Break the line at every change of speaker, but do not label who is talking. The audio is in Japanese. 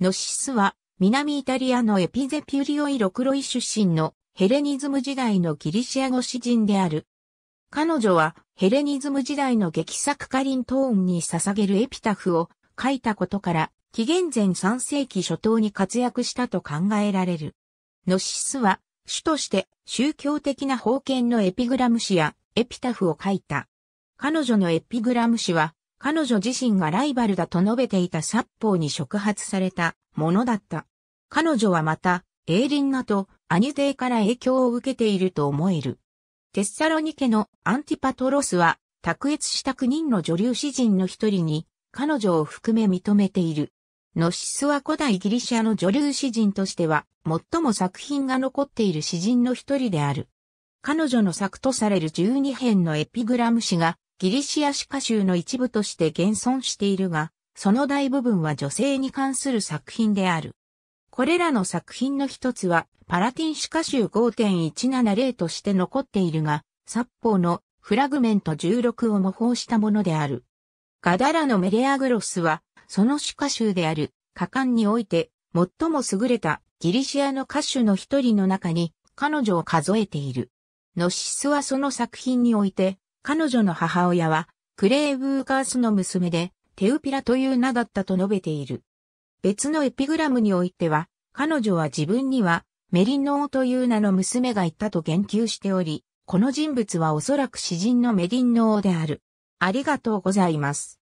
ノシスは、南イタリアのエピゼピュリオイ・ロクロイ出身のヘレニズム時代のギリシア語詩人である。彼女はヘレニズム時代の劇作カリントーンに捧げるエピタフを書いたことから、紀元前3世紀初頭に活躍したと考えられる。ノシスは、主として宗教的な封建のエピグラム詩やエピタフを書いた。彼女のエピグラム詩は、彼女自身がライバルだと述べていた殺法に触発されたものだった。彼女はまた、エイリンナとアニュデーから影響を受けていると思える。テッサロニケのアンティパトロスは、卓越した9人の女流詩人の一人に、彼女を含め認めている。ノシスは古代ギリシャの女流詩人としては、最も作品が残っている詩人の一人である。彼女の作とされる12編のエピグラム詩が、ギリシア歯科州の一部として現存しているが、その大部分は女性に関する作品である。これらの作品の一つは、パラティン歯科州5.170として残っているが、札幌のフラグメント16を模倣したものである。ガダラのメレアグロスは、その歯科州である、果敢において、最も優れたギリシアの歌手の一人の中に、彼女を数えている。ノシスはその作品において、彼女の母親は、クレー・ブーカースの娘で、テウピラという名だったと述べている。別のエピグラムにおいては、彼女は自分には、メリノーという名の娘がいたと言及しており、この人物はおそらく詩人のメリノーである。ありがとうございます。